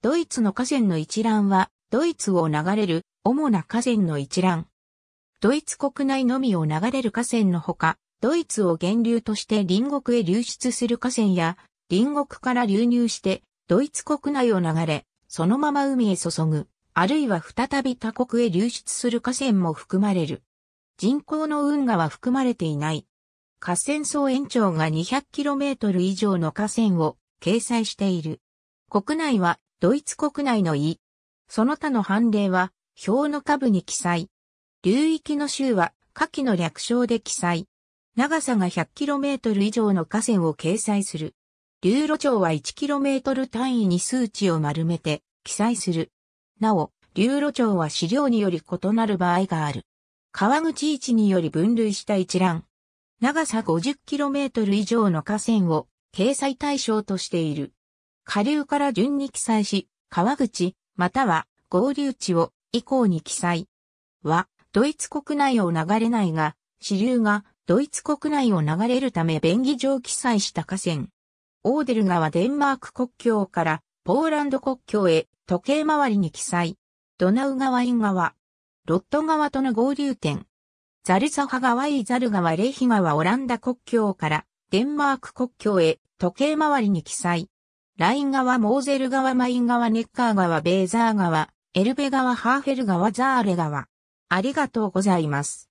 ドイツの河川の一覧は、ドイツを流れる主な河川の一覧。ドイツ国内のみを流れる河川のほか、ドイツを源流として隣国へ流出する河川や、隣国から流入して、ドイツ国内を流れ、そのまま海へ注ぐ、あるいは再び他国へ流出する河川も含まれる。人口の運河は含まれていない。河川総延長が 200km 以上の河川を掲載している。国内はドイツ国内の意。その他の判例は、表の下部に記載。流域の州は、下記の略称で記載。長さが 100km 以上の河川を掲載する。流路長は 1km 単位に数値を丸めて記載する。なお、流路長は資料により異なる場合がある。川口位置により分類した一覧。長さ 50km 以上の河川を掲載対象としている。下流から順に記載し、川口、または合流地を以降に記載。は、ドイツ国内を流れないが、支流がドイツ国内を流れるため便宜上記載した河川。オーデル川デンマーク国境からポーランド国境へ時計回りに記載。ドナウ川イン川。ロット川との合流点。ザルザハ川イザル川レヒ川オランダ国境からデンマーク国境へ時計回りに記載。ライン川、モーゼル川、マイン川、ネッカー川、ベーザー川、エルベ川、ハーフェル川、ザーレ川。ありがとうございます。